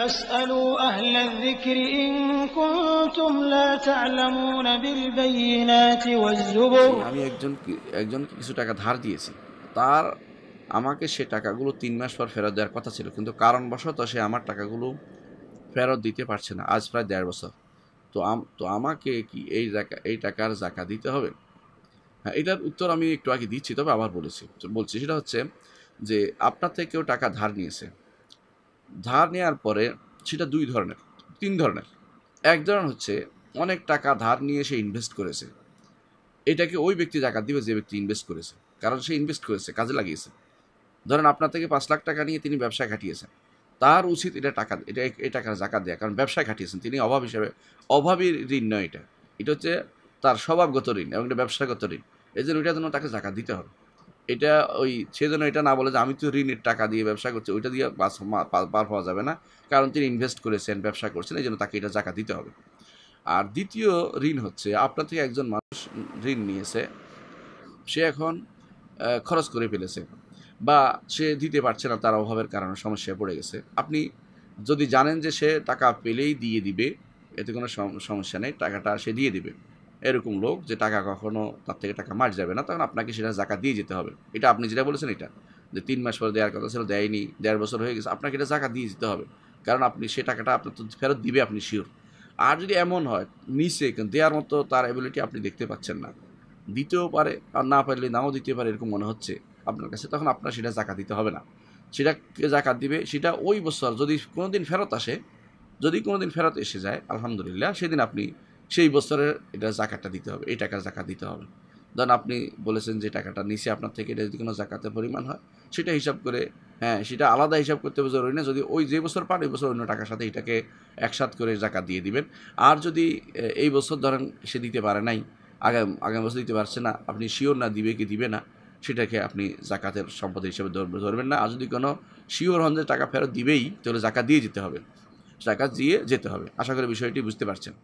আমি একজন একজনকে কিছু টাকা ধার দিয়েছি তার আমাকে সে টাকাগুলো তিন মাস পর ফেরত দেওয়ার কথা ছিল কিন্তু কারণবশত সে আমার টাকাগুলো ফেরত দিতে পারছে না আজ প্রায় দেড় বছর তো তো আমাকে কি এই জাকা এই টাকার জাকা দিতে হবে হ্যাঁ এটার উত্তর আমি একটু আগে দিচ্ছি তবে আবার বলেছি বলছি সেটা হচ্ছে যে আপনার থেকে কেউ টাকা ধার নিয়েছে ধার নেওয়ার পরে সেটা দুই ধরনের তিন ধরনের এক ধরন হচ্ছে অনেক টাকা ধার নিয়ে সে ইনভেস্ট করেছে এটাকে ওই ব্যক্তি জাকাত দিবে যে ব্যক্তি ইনভেস্ট করেছে কারণ সে ইনভেস্ট করেছে কাজে লাগিয়েছে ধরেন আপনার থেকে পাঁচ লাখ টাকা নিয়ে তিনি ব্যবসা খাটিয়েছেন তার উচিত এটা টাকা এটা এই টাকার জাকাত দেয়া কারণ ব্যবসায় খাটিয়েছেন তিনি অভাব হিসাবে অভাবী ঋণ নয় এটা এটা হচ্ছে তার স্বভাবগত ঋণ এবং এটা ব্যবসাগত ঋণ এই জন্য ওইটার জন্য তাকে জাকাত দিতে হবে এটা ওই সেজন্য এটা না বলে যে আমি তো ঋণের টাকা দিয়ে ব্যবসা করছি ওইটা দিয়ে বাস পার হওয়া যাবে না কারণ তিনি ইনভেস্ট করেছেন ব্যবসা করছেন এই জন্য তাকে এটা জাকা দিতে হবে আর দ্বিতীয় ঋণ হচ্ছে আপনার থেকে একজন মানুষ ঋণ নিয়েছে সে এখন খরচ করে ফেলেছে বা সে দিতে পারছে না তার অভাবের কারণে সমস্যায় পড়ে গেছে আপনি যদি জানেন যে সে টাকা পেলেই দিয়ে দিবে এতে কোনো সমস্যা নেই টাকাটা সে দিয়ে দিবে এরকম লোক যে টাকা কখনো তার থেকে টাকা মার যাবে না তখন আপনাকে সেটা জাকা দিয়ে যেতে হবে এটা আপনি যেটা বলেছেন এটা যে তিন মাস পর দেওয়ার কথা ছিল দেয়নি দেড় বছর হয়ে গেছে আপনাকে এটা জাকা দিয়ে যেতে হবে কারণ আপনি সে টাকাটা আপনার তো ফেরত দিবে আপনি শিওর আর যদি এমন হয় নিচে দেওয়ার মতো তার অ্যাবিলিটি আপনি দেখতে পাচ্ছেন না দিতেও পারে আর না পারলে নাও দিতে পারে এরকম মনে হচ্ছে আপনার কাছে তখন আপনার সেটা জাকা দিতে হবে না সেটাকে জাকা দিবে সেটা ওই বছর যদি কোনো দিন ফেরত আসে যদি কোনো দিন ফেরত এসে যায় আলহামদুলিল্লাহ সেদিন আপনি সেই বছরে এটা জাকাতটা দিতে হবে এই টাকার জাকাত দিতে হবে ধরেন আপনি বলেছেন যে টাকাটা নিচে আপনার থেকে এটা যদি কোনো জাকাতের পরিমাণ হয় সেটা হিসাব করে হ্যাঁ সেটা আলাদা হিসাব করতে হবে জরুরি না যদি ওই যে বছর পান ওই বছর অন্য টাকার সাথে এটাকে একসাথ করে জাকাত দিয়ে দিবেন আর যদি এই বছর ধরেন সে দিতে পারে নাই আগাম আগামী বছর দিতে পারছে না আপনি শিওর না দিবে কি দিবে না সেটাকে আপনি জাকাতের সম্পদ হিসেবে ধরবেন না আর যদি কোনো শিওর হন যে টাকা ফেরত দিবেই তাহলে জাকাত দিয়ে যেতে হবে জাকাত দিয়ে যেতে হবে আশা করি বিষয়টি বুঝতে পারছেন